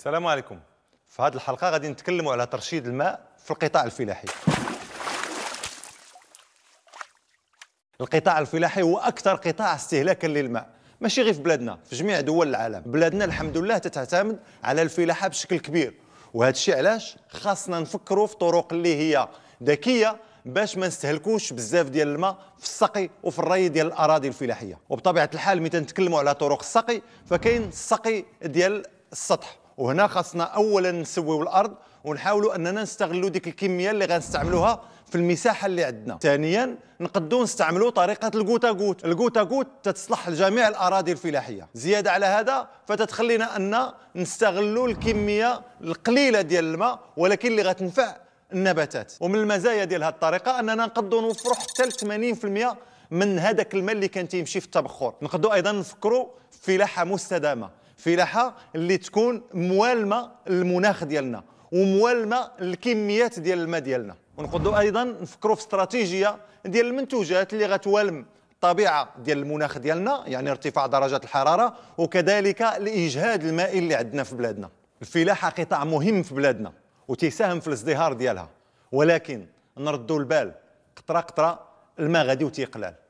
السلام عليكم في هذه الحلقه غادي نتكلموا على ترشيد الماء في القطاع الفلاحي القطاع الفلاحي هو اكثر قطاع استهلاكا للماء ماشي غير في بلادنا في جميع دول العالم بلادنا الحمد لله تتعتمد على الفلاحه بشكل كبير وهذا الشيء علاش خاصنا نفكروا في طرق اللي هي ذكيه باش ما نستهلكوش بزاف ديال الماء في السقي وفي الري ديال الاراضي الفلاحيه وبطبيعه الحال ملي تنتكلموا على طرق السقي فكاين السقي ديال السطح وهنا خاصنا اولا نسويو الارض ونحاولوا اننا نستغلوا ديك الكميه اللي غنستعملوها في المساحه اللي عندنا ثانيا نقدروا نستعملوا طريقه الكوتا كوت الكوتا تتصلح لجميع الاراضي الفلاحيه زياده على هذا فتتخلينا ان نستغلوا الكميه القليله ديال الماء ولكن اللي غتنفع النباتات ومن المزايا ديال هذه الطريقه اننا نقدروا نوفروا حتى 80% من هذاك الماء اللي كان تيمشي في التبخر نقدروا ايضا نفكروا في فلاحه مستدامه فلاحه اللي تكون موالمه للمناخ ديالنا وموالمه للكميات ديال الماء ديالنا ونقدو ايضا نفكروا في استراتيجيه ديال المنتوجات اللي غتوالم الطبيعه ديال المناخ ديالنا يعني ارتفاع درجات الحراره وكذلك الاجهاد المائي اللي عندنا في بلادنا الفلاحه قطاع مهم في بلادنا وتساهم في الازدهار ديالها ولكن نردوا البال قطره قطره الماء غادي وتيقلال